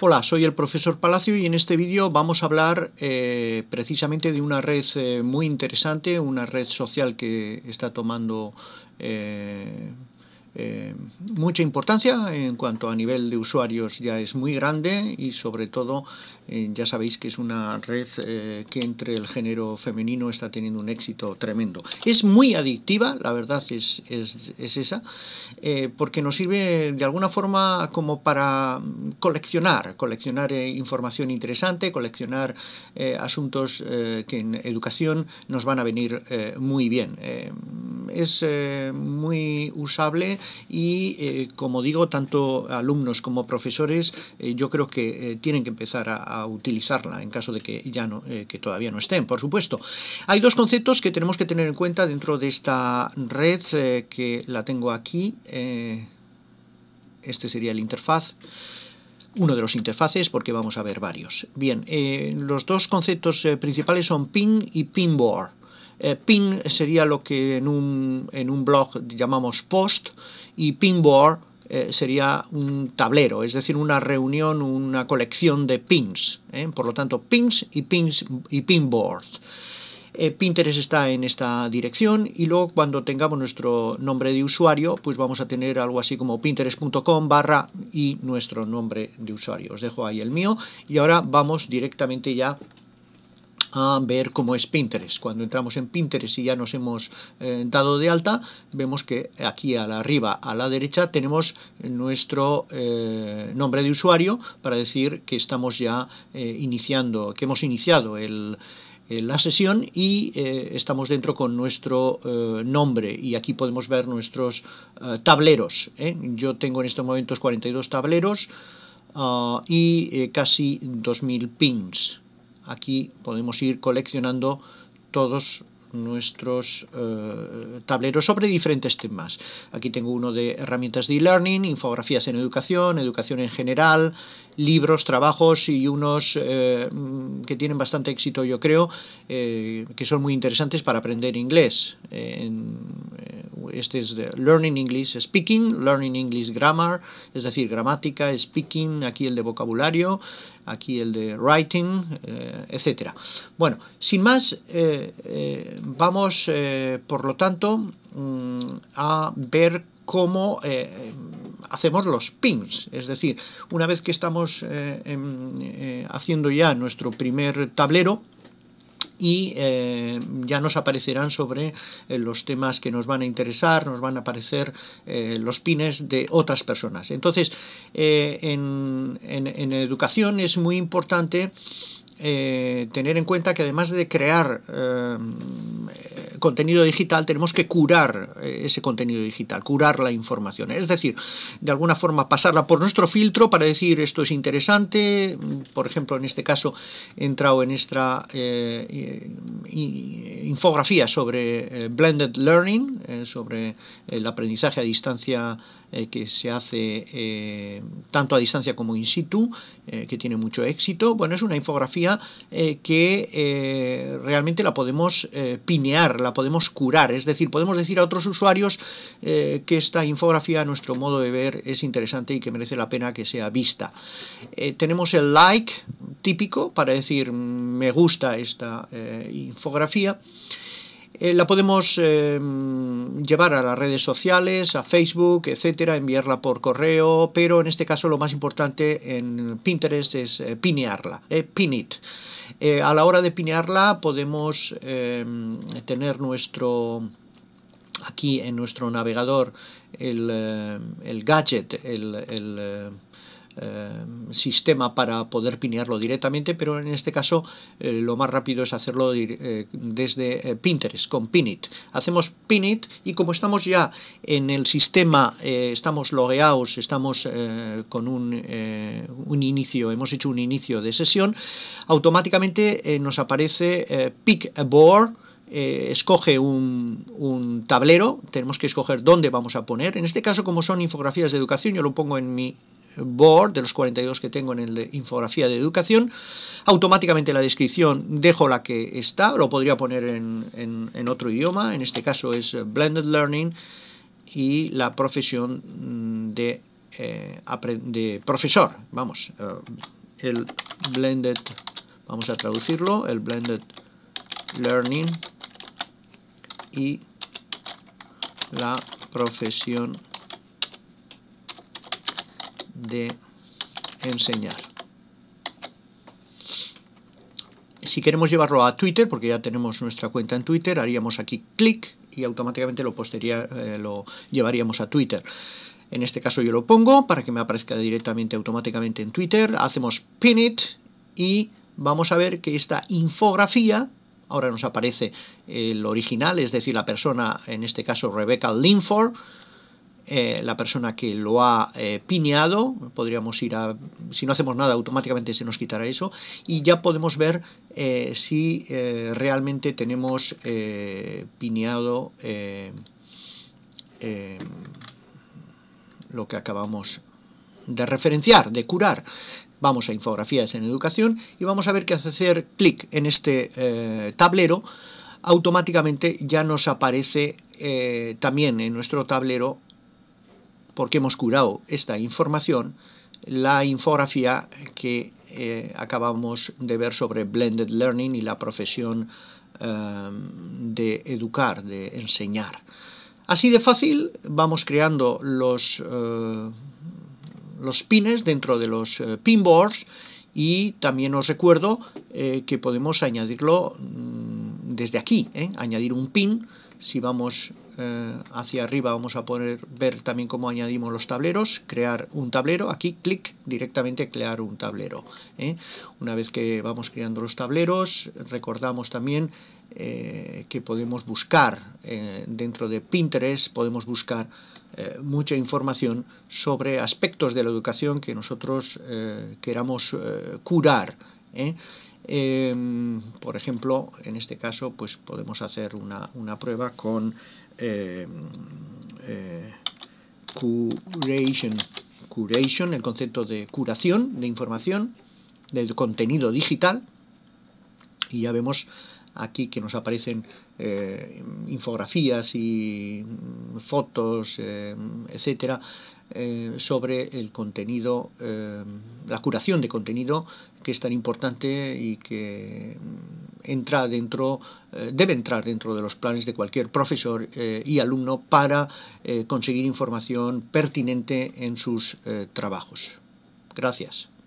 Hola, soy el profesor Palacio y en este vídeo vamos a hablar eh, precisamente de una red eh, muy interesante, una red social que está tomando eh, eh, mucha importancia en cuanto a nivel de usuarios ya es muy grande y sobre todo eh, ya sabéis que es una red eh, que entre el género femenino está teniendo un éxito tremendo. Es muy adictiva, la verdad es, es, es esa, porque nos sirve de alguna forma como para coleccionar, coleccionar información interesante, coleccionar asuntos que en educación nos van a venir muy bien es eh, muy usable y, eh, como digo, tanto alumnos como profesores eh, yo creo que tienen que empezar a, utilizarla en caso de que, ya no, todavía no estén, por supuesto. Hay dos conceptos que tenemos que tener en cuenta dentro de esta red que la tengo aquí. este sería el interfaz uno de los interfaces porque vamos a ver varios. Bien, los dos conceptos principales son pin y pinboard. Eh, pin sería lo que en un, blog llamamos post y pinboard eh, sería un tablero, es decir, una reunión, una colección de pins. ¿eh? Por lo tanto, pins y, pins y pinboards. Pinterest está en esta dirección y luego cuando tengamos nuestro nombre de usuario, pues vamos a tener algo así como pinterest.com barra y nuestro nombre de usuario. Os dejo ahí el mío y ahora vamos directamente ya a ver cómo es Pinterest. Cuando entramos en Pinterest y ya nos hemos eh, dado de alta, vemos que aquí a la arriba a la derecha tenemos nuestro eh, nombre de usuario para decir que estamos ya eh, iniciando, que hemos iniciado la sesión y estamos dentro con nuestro nombre y aquí podemos ver nuestros tableros. Yo tengo en estos momentos 42 tableros ah, y casi 2.000 pins aquí podemos ir coleccionando todos nuestros eh, tableros sobre diferentes temas. Aquí tengo uno de herramientas de e-learning, infografías en educación, educación en general, libros, trabajos y unos eh, mm, que tienen bastante éxito, yo creo, eh, que son muy interesantes para aprender inglés este es de Learning English Speaking, Learning English Grammar, es decir, gramática, speaking, aquí el de vocabulario, aquí el de writing, eh, etcétera. Bueno, sin más, eh, eh, vamos, por lo tanto, mm, a ver cómo hacemos los pins, es decir, una vez que estamos haciendo ya nuestro primer tablero, y eh, ya nos aparecerán sobre eh, los temas que nos van a interesar, nos van a aparecer eh, los pines de otras personas. Entonces, en, en, educación es muy importante tener en cuenta que además de crear contenido digital, tenemos que curar eh, ese contenido digital, curar la información. Es decir, de alguna forma pasarla por nuestro filtro para decir esto es interesante. Por ejemplo, en este caso he entrado en esta eh, infografía sobre eh, blended learning, sobre el aprendizaje a distancia eh, que se hace eh, tanto a distancia como in situ, eh, que tiene mucho éxito. Bueno, es una infografía que realmente la podemos pinear, la podemos curar, es decir, podemos decir a otros usuarios que esta infografía, a nuestro modo de ver, es interesante y que merece la pena que sea vista. tenemos el like típico para decir mm, me gusta esta infografía. Eh, la podemos eh, llevar a las redes sociales, a Facebook, etcétera, enviarla por correo, pero en este caso lo más importante en Pinterest es eh, pinearla, pin it. a la hora de pinearla podemos tener nuestro aquí en nuestro navegador el, gadget, el eh, sistema para poder pinearlo directamente, pero en este caso eh, lo más rápido es hacerlo eh, desde Pinterest con Pinit. Hacemos Pinit y como estamos ya en el sistema, estamos logueados, estamos con un, inicio, hemos hecho un inicio de sesión, automáticamente nos aparece Pick a Board. escoge un, tablero, tenemos que escoger dónde vamos a poner. En este caso, como son infografías de educación, yo lo pongo en mi board, de los 42 que tengo en el de infografía de educación, automáticamente la descripción dejo la que está, lo podría poner en, en, otro idioma, en este caso es Blended Learning y la profesión de, eh, de profesor, vamos, eh, el Blended, vamos a traducirlo, el Blended Learning y la profesión de enseñar. Si queremos llevarlo a Twitter, porque ya tenemos nuestra cuenta en Twitter, haríamos aquí clic y automáticamente lo, postería, eh, lo llevaríamos a Twitter. En este caso yo lo pongo para que me aparezca directamente automáticamente en Twitter. Hacemos pin it y vamos a ver que esta infografía, ahora nos aparece el original, es decir, la persona, en este caso Rebecca Linford, eh, la persona que lo ha eh, piñado, podríamos ir a, si no hacemos nada automáticamente se nos quitará eso, y ya podemos ver eh, si realmente tenemos pineado lo que acabamos de referenciar, de curar. Vamos a infografías en educación y vamos a ver que hacer clic en este tablero automáticamente ya nos aparece también en nuestro tablero porque hemos curado esta información, la infografía que eh, acabamos de ver sobre blended learning y la profesión eh, de educar, de enseñar. Así de fácil vamos creando los, eh, los pines dentro de los pinboards y también os recuerdo que podemos añadirlo mm, desde aquí, añadir un pin si vamos eh, hacia arriba vamos a poner ver también cómo añadimos los tableros, crear un tablero, aquí clic, directamente crear un tablero. ¿eh? Una vez que vamos creando los tableros, recordamos también eh, que podemos buscar dentro de Pinterest, podemos buscar mucha información sobre aspectos de la educación que nosotros queramos curar. Em, por ejemplo, en este caso, pues podemos hacer una, prueba con em, eh, curation, el concepto de curación de información, del contenido digital, y ya vemos aquí que nos aparecen eh, infografías y mm, fotos, em, etcétera, eh, sobre el contenido, eh, la curación de contenido que es tan importante y que mm, entra dentro, eh, debe entrar dentro de los planes de cualquier profesor y alumno para conseguir información pertinente en sus trabajos. Gracias.